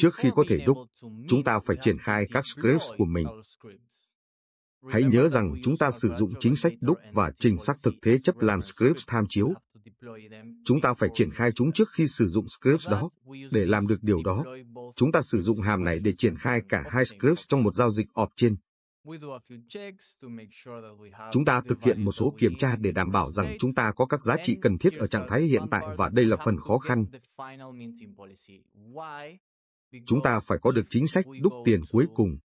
Trước khi có thể đúc, chúng ta phải triển khai các scripts của mình. Hãy nhớ rằng chúng ta sử dụng chính sách đúc và trình xác thực thế chấp làm scripts tham chiếu. Chúng ta phải triển khai chúng trước khi sử dụng scripts đó. Để làm được điều đó, chúng ta sử dụng hàm này để triển khai cả hai scripts trong một giao dịch opt trên. Chúng ta thực hiện một số kiểm tra để đảm bảo rằng chúng ta có các giá trị cần thiết ở trạng thái hiện tại và đây là phần khó khăn chúng ta phải có được chính sách đúc tiền cuối cùng.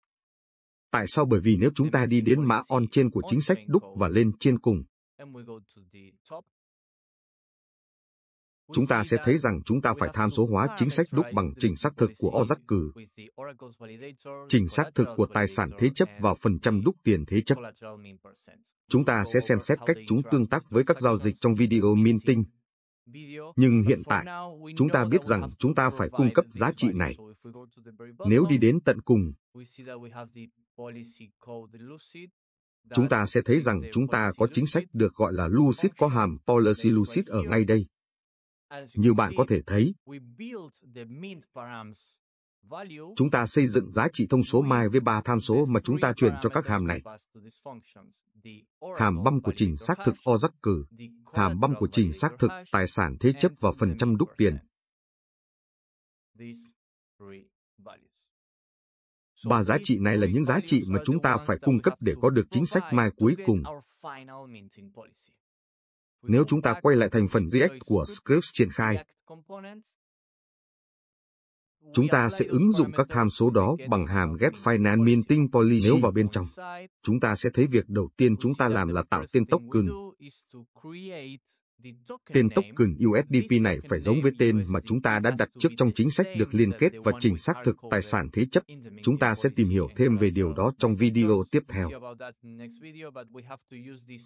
Tại sao? Bởi vì nếu chúng ta đi đến mã on trên của chính sách đúc và lên trên cùng, chúng ta sẽ thấy rằng chúng ta phải tham số hóa chính sách đúc bằng trình xác thực của Oracle, trình xác thực của tài sản thế chấp và phần trăm đúc tiền thế chấp. Chúng ta sẽ xem xét cách chúng tương tác với các giao dịch trong video minting, nhưng hiện tại chúng ta biết rằng chúng ta phải cung cấp giá trị này nếu đi đến tận cùng chúng ta sẽ thấy rằng chúng ta có chính sách được gọi là lucid có hàm policy lucid ở ngay đây như bạn có thể thấy Chúng ta xây dựng giá trị thông số mai với ba tham số mà chúng ta truyền cho các hàm này. Hàm băm của trình xác thực o rắc cử, hàm băm của trình xác thực tài sản thế chấp và phần trăm đúc tiền. Ba giá trị này là những giá trị mà chúng ta phải cung cấp để có được chính sách mai cuối cùng. Nếu chúng ta quay lại thành phần React của Scripts triển khai, Chúng ta sẽ ứng dụng các tham số đó bằng hàm ghép finance meeting policy nếu vào bên trong. Chúng ta sẽ thấy việc đầu tiên chúng ta làm là tạo tên token. Tên token USDP này phải giống với tên mà chúng ta đã đặt trước trong chính sách được liên kết và chỉnh xác thực tài sản thế chấp. Chúng ta sẽ tìm hiểu thêm về điều đó trong video tiếp theo.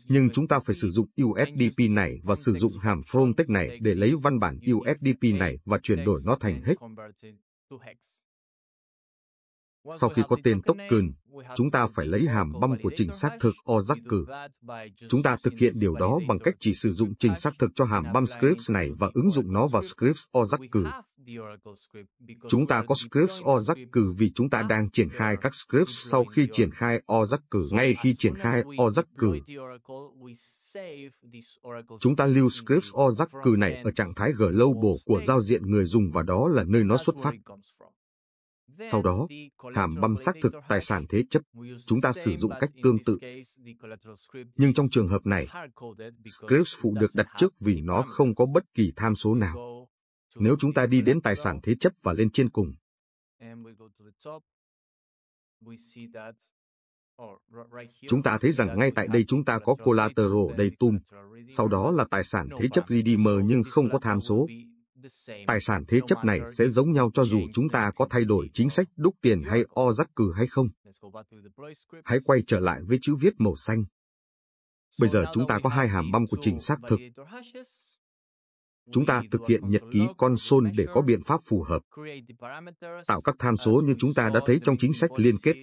Nhưng chúng ta phải sử dụng USDP này và sử dụng hàm Frontex này để lấy văn bản USDP này và chuyển đổi nó thành HEX. Sau khi có tên token, chúng ta phải lấy hàm băm của trình xác thực Ozaku. Chúng ta thực hiện điều đó bằng cách chỉ sử dụng trình xác thực cho hàm băm scripts này và ứng dụng nó vào scripts Ozaku. Chúng ta có scripts Ozaku vì chúng ta đang triển khai các scripts sau khi triển khai Ozaku. Ngay khi triển khai Ozaku, chúng ta lưu scripts Ozaku này ở trạng thái global của giao diện người dùng và đó là nơi nó xuất phát. Sau đó, hàm băm xác thực tài sản thế chấp, chúng ta sử dụng cách tương tự. Nhưng trong trường hợp này, script phụ được đặt trước vì nó không có bất kỳ tham số nào. Nếu chúng ta đi đến tài sản thế chấp và lên trên cùng, Chúng ta thấy rằng ngay tại đây chúng ta có collateral đầy datum, sau đó là tài sản thế chấp redeemer nhưng không có tham số, Tài sản thế chấp này sẽ giống nhau cho dù chúng ta có thay đổi chính sách đúc tiền hay o rắc cử hay không. Hãy quay trở lại với chữ viết màu xanh. Bây giờ chúng ta có hai hàm băm của trình xác thực. Chúng ta thực hiện nhật ký con sol để có biện pháp phù hợp, tạo các tham số như chúng ta đã thấy trong chính sách liên kết.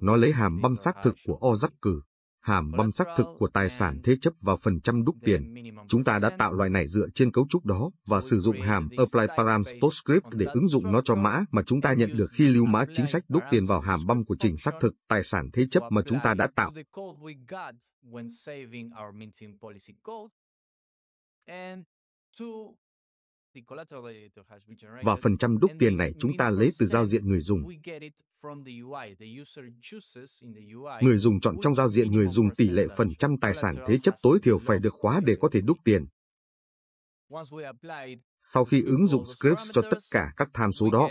Nó lấy hàm băm xác thực của o rắc cử hàm băm xác thực của tài sản thế chấp vào phần trăm đúc tiền. Chúng ta đã tạo loại này dựa trên cấu trúc đó và sử dụng hàm apply param script để ứng dụng nó cho mã mà chúng ta nhận được khi lưu mã chính sách đúc tiền vào hàm băm của trình xác thực tài sản thế chấp mà chúng ta đã tạo. And to và phần trăm đúc tiền này chúng ta lấy từ giao diện người dùng. Người dùng chọn trong giao diện người dùng tỷ lệ phần trăm tài sản thế chấp tối thiểu phải được khóa để có thể đúc tiền. Sau khi ứng dụng Scripts cho tất cả các tham số đó,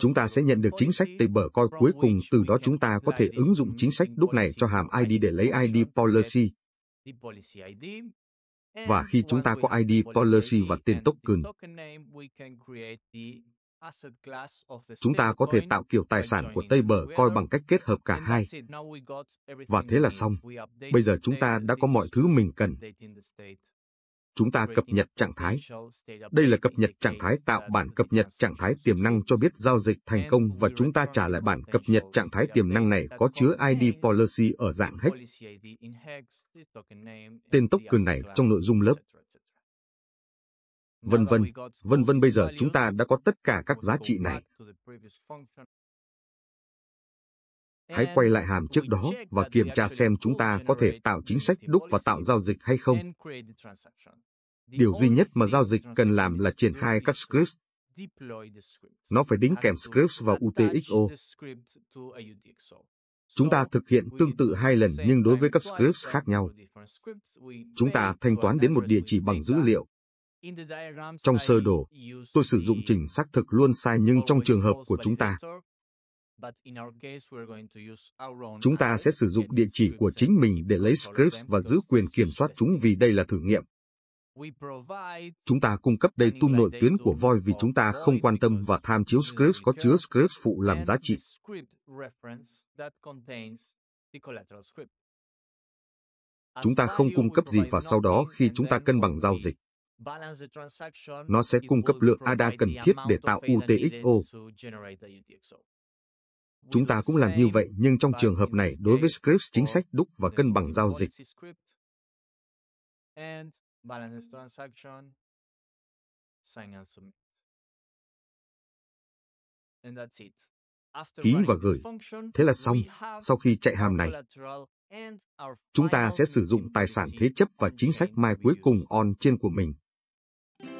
chúng ta sẽ nhận được chính sách từ bờ coi cuối cùng từ đó chúng ta có thể ứng dụng chính sách đúc này cho hàm ID để lấy ID policy. Và khi chúng ta có ID policy và tên token, chúng ta có thể tạo kiểu tài sản của Tây Bờ coi bằng cách kết hợp cả hai. Và thế là xong. Bây giờ chúng ta đã có mọi thứ mình cần chúng ta cập nhật trạng thái. Đây là cập nhật trạng thái tạo bản cập nhật trạng thái tiềm năng cho biết giao dịch thành công và chúng ta trả lại bản cập nhật trạng thái tiềm năng này có chứa ID policy ở dạng hex. Tên token này trong nội dung lớp vân vân, vân vân bây giờ chúng ta đã có tất cả các giá trị này hãy quay lại hàm trước đó và kiểm tra xem chúng ta có thể tạo chính sách đúc và tạo giao dịch hay không. Điều duy nhất mà giao dịch cần làm là triển khai các scripts. Nó phải đính kèm scripts vào UTXO. Chúng ta thực hiện tương tự hai lần nhưng đối với các scripts khác nhau. Chúng ta thanh toán đến một địa chỉ bằng dữ liệu. Trong sơ đồ, tôi sử dụng trình xác thực luôn sai nhưng trong trường hợp của chúng ta, Chúng ta sẽ sử dụng địa chỉ của chính mình để lấy scripts và giữ quyền kiểm soát chúng vì đây là thử nghiệm. Chúng ta cung cấp đầy tung nội tuyến của voi vì chúng ta không quan tâm và tham chiếu scripts có chứa scripts phụ làm giá trị. Chúng ta không cung cấp gì và sau đó khi chúng ta cân bằng giao dịch, nó sẽ cung cấp lượng ADA cần thiết để tạo UTXO. Chúng ta cũng làm như vậy nhưng trong trường hợp này đối với script chính sách đúc và cân bằng giao dịch. Ký và gửi. Thế là xong. Sau khi chạy hàm này, chúng ta sẽ sử dụng tài sản thế chấp và chính sách mai cuối cùng on trên của mình.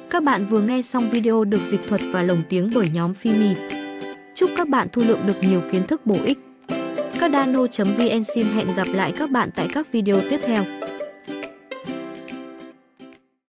Các bạn vừa nghe xong video được dịch thuật và lồng tiếng bởi nhóm Fimi. Chúc các bạn thu lượm được nhiều kiến thức bổ ích. Cardano.vn xin hẹn gặp lại các bạn tại các video tiếp theo.